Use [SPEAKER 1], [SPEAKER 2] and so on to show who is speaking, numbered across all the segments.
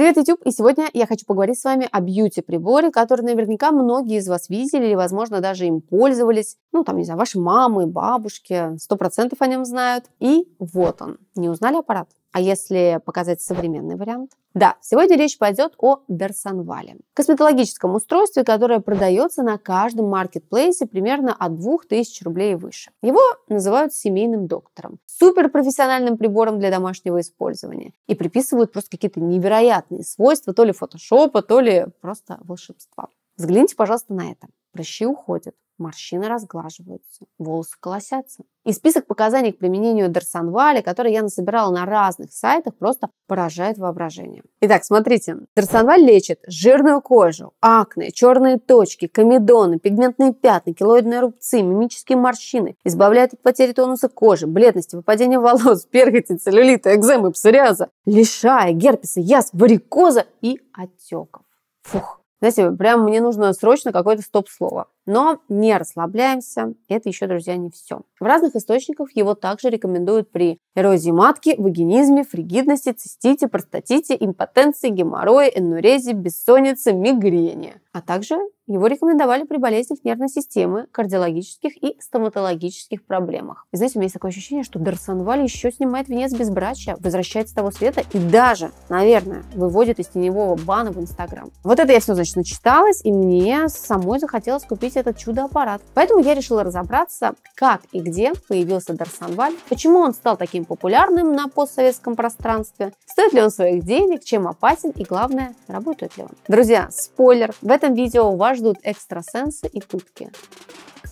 [SPEAKER 1] Привет, YouTube! И сегодня я хочу поговорить с вами о бьюти-приборе, который наверняка многие из вас видели или, возможно, даже им пользовались. Ну, там, не знаю, ваши мамы, бабушки, сто процентов о нем знают. И вот он. Не узнали аппарат? А если показать современный вариант? Да, сегодня речь пойдет о Дарсонвале. Косметологическом устройстве, которое продается на каждом маркетплейсе примерно от 2000 рублей и выше. Его называют семейным доктором, суперпрофессиональным прибором для домашнего использования. И приписывают просто какие-то невероятные свойства, то ли фотошопа, то ли просто волшебства. Взгляните, пожалуйста, на это. Прыщи уходят, Морщины разглаживаются, волосы колосятся. И список показаний к применению Дарсонвали, который я насобирала на разных сайтах, просто поражает воображение. Итак, смотрите. Дарсонваль лечит жирную кожу, акне, черные точки, комедоны, пигментные пятна, килоидные рубцы, мимические морщины, избавляет от потери тонуса кожи, бледности, выпадения волос, перхоти, целлюлита, экземы, псориаза, лишая, герпеса, язв, варикоза и отеков. Фух. Знаете, прям мне нужно срочно какое-то стоп-слово. Но не расслабляемся, это еще, друзья, не все. В разных источниках его также рекомендуют при эрозии матки, вагинизме, фригидности, цистите, простатите, импотенции, геморрое, энурезе, бессоннице, мигрени. А также его рекомендовали при болезнях нервной системы, кардиологических и стоматологических проблемах. И знаете, у меня есть такое ощущение, что Дарсонваль еще снимает венец безбрачия, возвращает с того света и даже, наверное, выводит из теневого бана в Инстаграм. Вот это я все, значит, начиталась, и мне самой захотелось купить этот чудо-аппарат. Поэтому я решила разобраться, как и где появился Дарсанваль, почему он стал таким популярным на постсоветском пространстве, стоит ли он своих денег, чем опасен и, главное, работает ли он. Друзья, спойлер, в этом видео вас ждут экстрасенсы и пытки.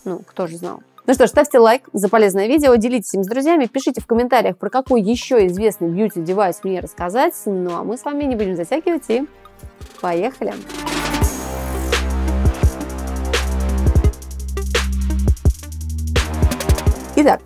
[SPEAKER 1] Ну, кто же знал. Ну что ж, ставьте лайк за полезное видео, делитесь им с друзьями, пишите в комментариях, про какой еще известный бьюти-девайс мне рассказать. Ну а мы с вами не будем затягивать и поехали! Поехали! Итак,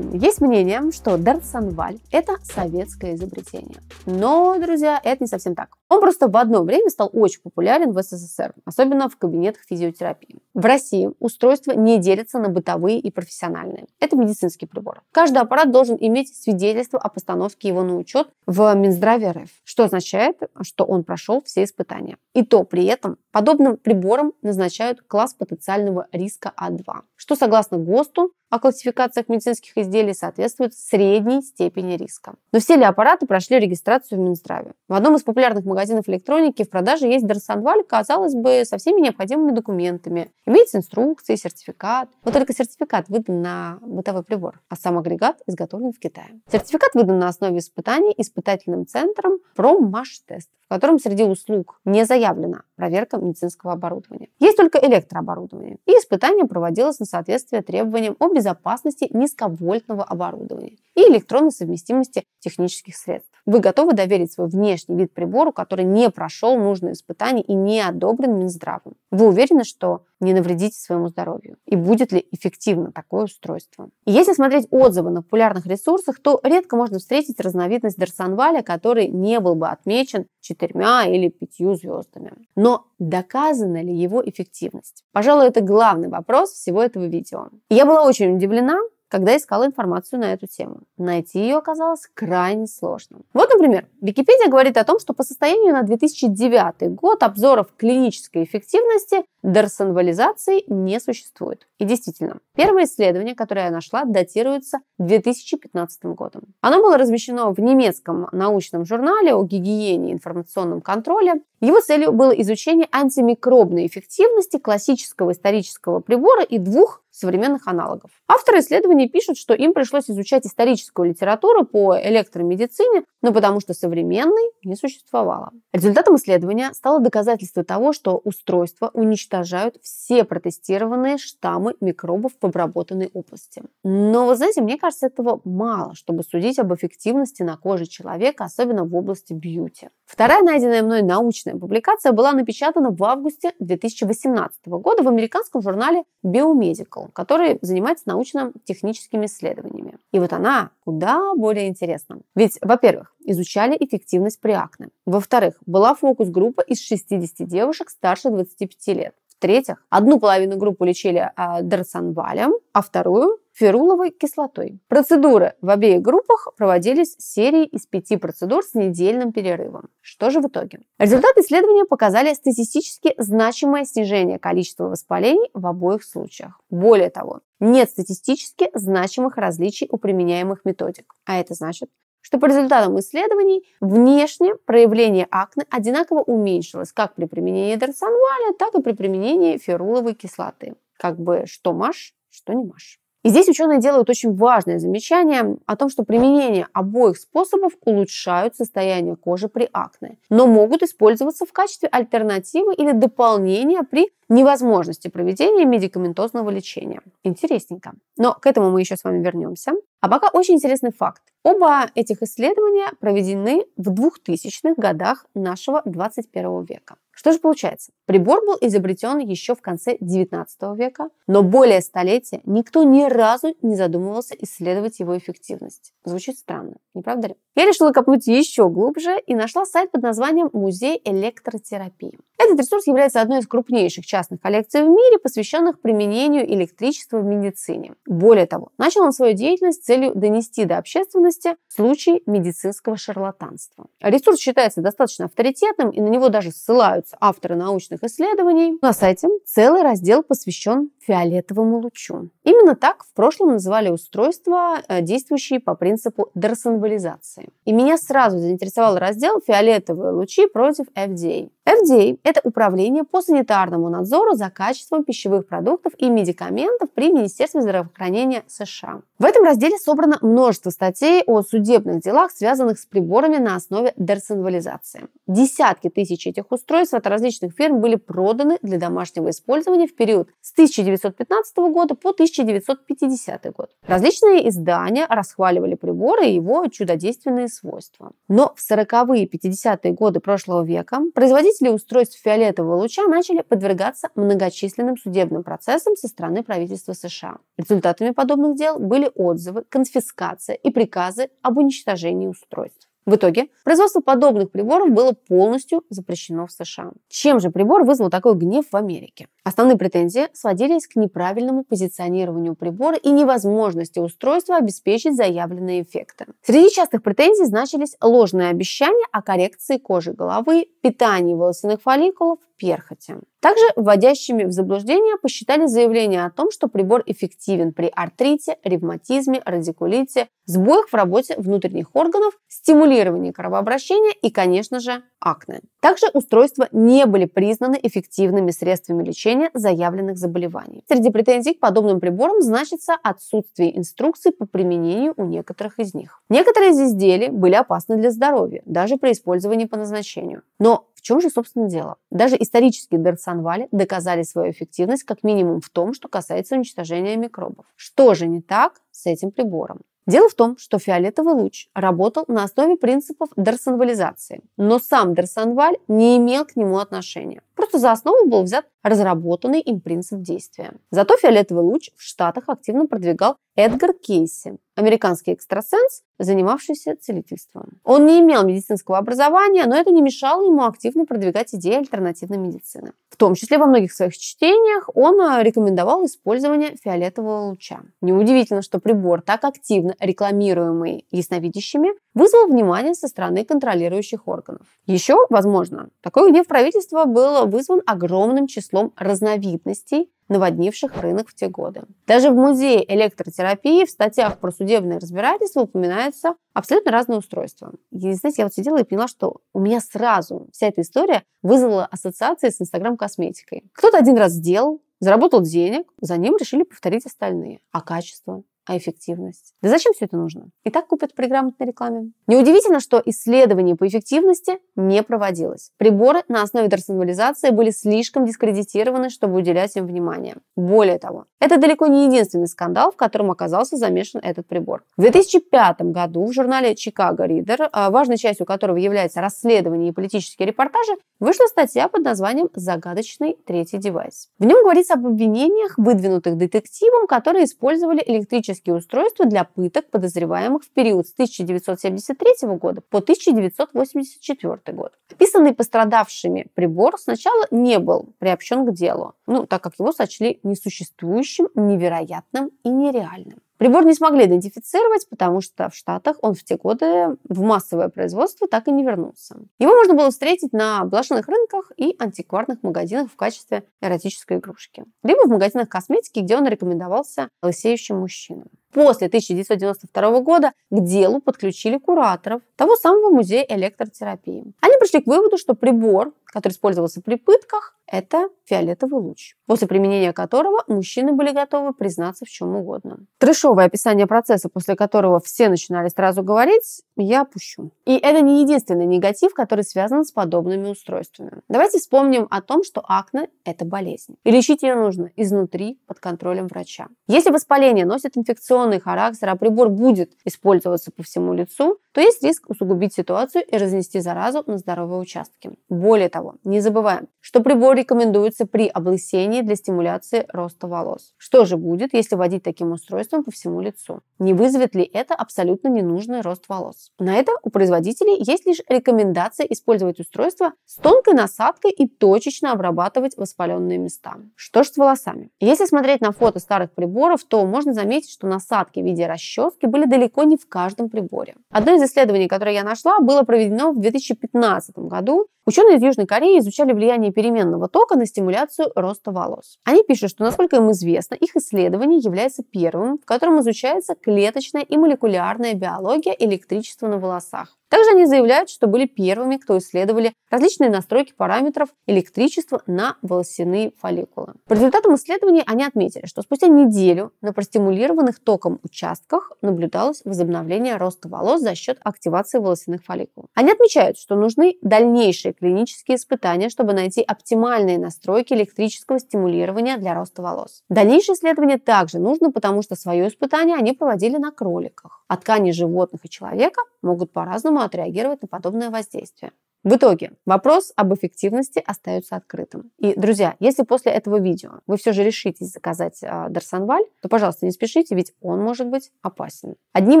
[SPEAKER 1] есть мнение, что Дарсонваль – это советское изобретение. Но, друзья, это не совсем так. Он просто в одно время стал очень популярен в СССР, особенно в кабинетах физиотерапии. В России устройство не делится на бытовые и профессиональные. Это медицинский прибор. Каждый аппарат должен иметь свидетельство о постановке его на учет в Минздраве РФ, что означает, что он прошел все испытания. И то при этом подобным приборам назначают класс потенциального риска А2, что согласно ГОСТу о классификациях от медицинских изделий соответствует средней степени риска. Но все ли аппараты прошли регистрацию в Минздраве? В одном из популярных магазинов электроники в продаже есть Дарсанваль, казалось бы, со всеми необходимыми документами. Имеется инструкции, сертификат. Вот только сертификат выдан на бытовой прибор, а сам агрегат изготовлен в Китае. Сертификат выдан на основе испытаний испытательным центром «Проммаш-тест», в котором среди услуг не заявлена проверка медицинского оборудования. Есть только электрооборудование. И испытание проводилось на соответствие требованиям о безопасности низковольтного оборудования и электронной совместимости технических средств. Вы готовы доверить свой внешний вид прибору, который не прошел нужные испытания и не одобрен Минздравом? Вы уверены, что не навредите своему здоровью? И будет ли эффективно такое устройство? И если смотреть отзывы на популярных ресурсах, то редко можно встретить разновидность Дарсонваля, который не был бы отмечен четырьмя или пятью звездами. Но доказана ли его эффективность? Пожалуй, это главный вопрос всего этого видео. Я была очень удивлена, когда искала информацию на эту тему. Найти ее оказалось крайне сложным. Вот, например, Википедия говорит о том, что по состоянию на 2009 год обзоров клинической эффективности дерсонвализации не существует. И действительно, первое исследование, которое я нашла, датируется 2015 годом. Оно было размещено в немецком научном журнале о гигиене и информационном контроле. Его целью было изучение антимикробной эффективности классического исторического прибора и двух современных аналогов. Авторы исследования мне пишут, что им пришлось изучать историческую литературу по электромедицине, но потому что современной не существовало. Результатом исследования стало доказательство того, что устройства уничтожают все протестированные штаммы микробов в обработанной области. Но, вы знаете, мне кажется, этого мало, чтобы судить об эффективности на коже человека, особенно в области бьюти. Вторая найденная мной научная публикация была напечатана в августе 2018 года в американском журнале Biomedical, который занимается научным техническим клиническими исследованиями. И вот она куда более интересна. Ведь, во-первых, изучали эффективность при акне. Во-вторых, была фокус-группа из 60 девушек старше 25 лет. В-третьих, одну половину группы лечили э, а, дарсанвалем, а вторую феруловой кислотой. Процедуры в обеих группах проводились серией из пяти процедур с недельным перерывом. Что же в итоге? Результаты исследования показали статистически значимое снижение количества воспалений в обоих случаях. Более того, нет статистически значимых различий у применяемых методик. А это значит, что по результатам исследований внешне проявление акне одинаково уменьшилось как при применении дарсанваля, так и при применении феруловой кислоты. Как бы что маш, что не маш. И здесь ученые делают очень важное замечание о том, что применение обоих способов улучшают состояние кожи при акне, но могут использоваться в качестве альтернативы или дополнения при невозможности проведения медикаментозного лечения. Интересненько. Но к этому мы еще с вами вернемся. А пока очень интересный факт. Оба этих исследования проведены в 2000-х годах нашего 21 века. Что же получается? Прибор был изобретен еще в конце 19 века, но более столетия никто ни разу не задумывался исследовать его эффективность. Звучит странно, не правда ли? Я решила копнуть еще глубже и нашла сайт под названием «Музей электротерапии». Этот ресурс является одной из крупнейших частных частных коллекций в мире, посвященных применению электричества в медицине. Более того, начал он свою деятельность с целью донести до общественности случай медицинского шарлатанства. Ресурс считается достаточно авторитетным, и на него даже ссылаются авторы научных исследований. На сайте целый раздел посвящен фиолетовому лучу. Именно так в прошлом называли устройства, э, действующие по принципу дерсонвализации. И меня сразу заинтересовал раздел «Фиолетовые лучи против FDA». FDA – это Управление по санитарному надзору за качеством пищевых продуктов и медикаментов при Министерстве здравоохранения США. В этом разделе собрано множество статей о судебных делах, связанных с приборами на основе дерсонвализации. Десятки тысяч этих устройств от различных фирм были проданы для домашнего использования в период с 1900 1915 года по 1950 год. Различные издания расхваливали приборы и его чудодейственные свойства. Но в 40-е и 50-е годы прошлого века производители устройств фиолетового луча начали подвергаться многочисленным судебным процессам со стороны правительства США. Результатами подобных дел были отзывы, конфискация и приказы об уничтожении устройств. В итоге производство подобных приборов было полностью запрещено в США. Чем же прибор вызвал такой гнев в Америке? Основные претензии сводились к неправильному позиционированию прибора и невозможности устройства обеспечить заявленные эффекты. Среди частых претензий значились ложные обещания о коррекции кожи головы, питании волосяных фолликулов, перхоти. Также вводящими в заблуждение посчитали заявление о том, что прибор эффективен при артрите, ревматизме, радикулите, сбоях в работе внутренних органов, стимулировании кровообращения и, конечно же, акне. Также устройства не были признаны эффективными средствами лечения заявленных заболеваний. Среди претензий к подобным приборам значится отсутствие инструкций по применению у некоторых из них. Некоторые из изделий были опасны для здоровья, даже при использовании по назначению. Но в чем же, собственно, дело? Даже Исторические дарсанвали доказали свою эффективность как минимум в том, что касается уничтожения микробов. Что же не так с этим прибором? Дело в том, что фиолетовый луч работал на основе принципов дарсонвализации, но сам дарсонваль не имел к нему отношения. Просто за основу был взят разработанный им принцип действия. Зато фиолетовый луч в Штатах активно продвигал Эдгар Кейси, американский экстрасенс, занимавшийся целительством. Он не имел медицинского образования, но это не мешало ему активно продвигать идеи альтернативной медицины. В том числе во многих своих чтениях он э, рекомендовал использование фиолетового луча. Неудивительно, что прибор, так активно рекламируемый ясновидящими, вызвал внимание со стороны контролирующих органов. Еще, возможно, такой гнев правительства был вызван огромным числом числом разновидностей, наводнивших рынок в те годы. Даже в музее электротерапии в статьях про судебное разбирательство упоминаются абсолютно разные устройства. И, знаете, я вот сидела и поняла, что у меня сразу вся эта история вызвала ассоциации с Инстаграм-косметикой. Кто-то один раз сделал, заработал денег, за ним решили повторить остальные. А качество? а эффективность. Да зачем все это нужно? И так купят при грамотной рекламе. Неудивительно, что исследование по эффективности не проводилось. Приборы на основе персонализации были слишком дискредитированы, чтобы уделять им внимание. Более того, это далеко не единственный скандал, в котором оказался замешан этот прибор. В 2005 году в журнале Chicago Reader, а важной частью которого является расследование и политические репортажи, вышла статья под названием «Загадочный третий девайс». В нем говорится об обвинениях, выдвинутых детективом, которые использовали электрический полицейские устройства для пыток подозреваемых в период с 1973 года по 1984 год. Описанный пострадавшими прибор сначала не был приобщен к делу, ну, так как его сочли несуществующим, невероятным и нереальным. Прибор не смогли идентифицировать, потому что в Штатах он в те годы в массовое производство так и не вернулся. Его можно было встретить на блошиных рынках и антикварных магазинах в качестве эротической игрушки. Либо в магазинах косметики, где он рекомендовался лысеющим мужчинам. После 1992 года к делу подключили кураторов того самого музея электротерапии. Они пришли к выводу, что прибор, который использовался при пытках, это фиолетовый луч, после применения которого мужчины были готовы признаться в чем угодно. Трешовое описание процесса, после которого все начинали сразу говорить, я опущу. И это не единственный негатив, который связан с подобными устройствами. Давайте вспомним о том, что акне – это болезнь. И лечить ее нужно изнутри, под контролем врача. Если воспаление носит инфекционный традиционный характер, а прибор будет использоваться по всему лицу, то есть риск усугубить ситуацию и разнести заразу на здоровые участки. Более того, не забываем, что прибор рекомендуется при облысении для стимуляции роста волос. Что же будет, если водить таким устройством по всему лицу? Не вызовет ли это абсолютно ненужный рост волос? На это у производителей есть лишь рекомендация использовать устройство с тонкой насадкой и точечно обрабатывать воспаленные места. Что же с волосами? Если смотреть на фото старых приборов, то можно заметить, что насадки в виде расчески были далеко не в каждом приборе. Одно из исследование, которое я нашла, было проведено в 2015 году. Ученые из Южной Кореи изучали влияние переменного тока на стимуляцию роста волос. Они пишут, что, насколько им известно, их исследование является первым, в котором изучается клеточная и молекулярная биология электричества на волосах. Также они заявляют, что были первыми, кто исследовали различные настройки параметров электричества на волосяные фолликулы. По результатам исследований они отметили, что спустя неделю на простимулированных током участках наблюдалось возобновление роста волос за счет активации волосяных фолликул. Они отмечают, что нужны дальнейшие клинические испытания, чтобы найти оптимальные настройки электрического стимулирования для роста волос. Дальнейшие исследования также нужно, потому что свое испытание они проводили на кроликах а ткани животных и человека могут по-разному отреагировать на подобное воздействие. В итоге вопрос об эффективности остается открытым. И, друзья, если после этого видео вы все же решитесь заказать э, а, Дарсонваль, то, пожалуйста, не спешите, ведь он может быть опасен. Одним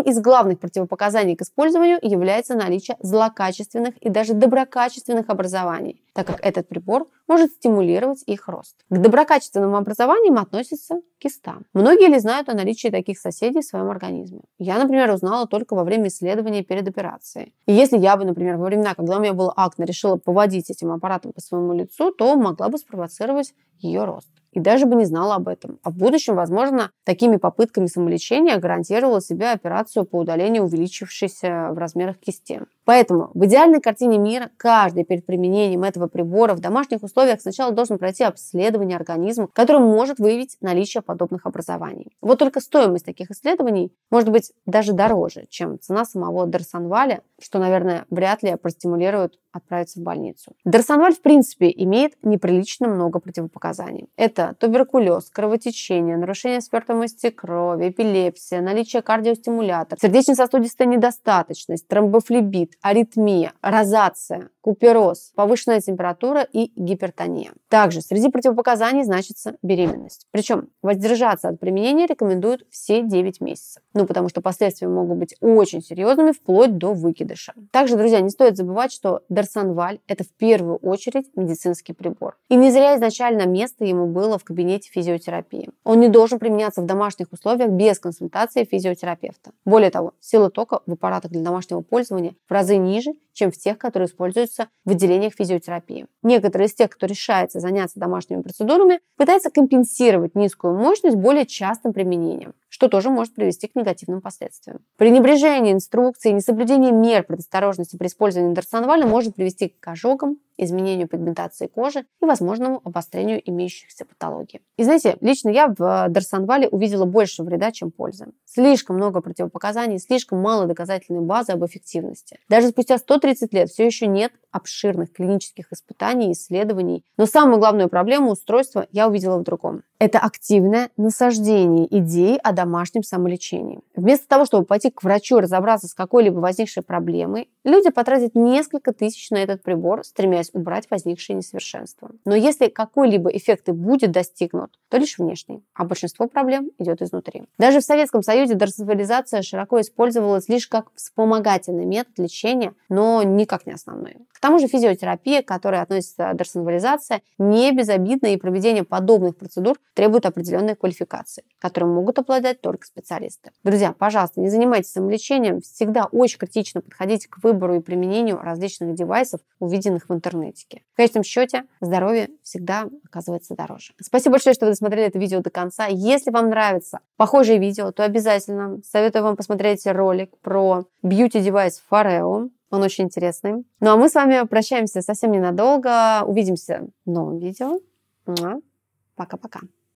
[SPEAKER 1] из главных противопоказаний к использованию является наличие злокачественных и даже доброкачественных образований, так как этот прибор может стимулировать их рост. К доброкачественным образованиям относятся киста. Многие ли знают о наличии таких соседей в своем организме? Я, например, узнала только во время исследования перед операцией. И если я бы, например, во времена, когда у меня было акне, решила поводить этим аппаратом по своему лицу, то могла бы спровоцировать ее рост и даже бы не знала об этом. А в будущем, возможно, такими попытками самолечения гарантировала себе операцию по удалению увеличившейся в размерах кисти. Поэтому в идеальной картине мира каждый перед применением этого прибора в домашних условиях сначала должен пройти обследование организма, которое может выявить наличие подобных образований. Вот только стоимость таких исследований может быть даже дороже, чем цена самого Дарсонваля, что, наверное, вряд ли простимулирует отправиться в больницу. Дарсонваль, в принципе, имеет неприлично много противопоказаний. Это туберкулез, кровотечение, нарушение свертываемости крови, эпилепсия, наличие кардиостимулятора, сердечно-сосудистая недостаточность, тромбофлебит, аритмия, розация, купероз, повышенная температура и гипертония. Также среди противопоказаний значится беременность. Причем воздержаться от применения рекомендуют все 9 месяцев. Ну, потому что последствия могут быть очень серьезными, вплоть до выкидыша. Также, друзья, не стоит забывать, что дарсонваль – это в первую очередь медицинский прибор. И не зря изначально место ему было в кабинете физиотерапии. Он не должен применяться в домашних условиях без консультации физиотерапевта. Более того, сила тока в аппаратах для домашнего пользования в разы ниже, чем в тех, которые используются в отделениях физиотерапии. Некоторые из тех, кто решается заняться домашними процедурами, пытаются компенсировать низкую мощность более частым применением что тоже может привести к негативным последствиям. Пренебрежение инструкций, несоблюдение мер предосторожности при использовании дарсонваля может привести к ожогам, изменению пигментации кожи и возможному обострению имеющихся патологий. И знаете, лично я в дарсонвале увидела больше вреда, чем пользы. Слишком много противопоказаний, слишком мало доказательной базы об эффективности. Даже спустя 130 лет все еще нет обширных клинических испытаний и исследований. Но самую главную проблему устройства я увидела в другом это активное насаждение идеи о домашнем самолечении. Вместо того, чтобы пойти к врачу и разобраться с какой-либо возникшей проблемой, люди потратят несколько тысяч на этот прибор, стремясь убрать возникшие несовершенства. Но если какой-либо эффект и будет достигнут, то лишь внешний, а большинство проблем идет изнутри. Даже в Советском Союзе дерсофилизация широко использовалась лишь как вспомогательный метод лечения, но никак не основной. К тому же физиотерапия, к которой относится дерсофилизация, не безобидна, и проведение подобных процедур требует определенной квалификации, которую могут обладать только специалисты. Друзья, пожалуйста, не занимайтесь самолечением. Всегда очень критично подходите к выбору и применению различных девайсов, увиденных в интернете. В конечном счете, здоровье всегда оказывается дороже. Спасибо большое, что вы досмотрели это видео до конца. Если вам нравятся похожие видео, то обязательно советую вам посмотреть ролик про бьюти-девайс Fareo. Он очень интересный. Ну а мы с вами прощаемся совсем ненадолго. Увидимся в новом видео. Пока-пока.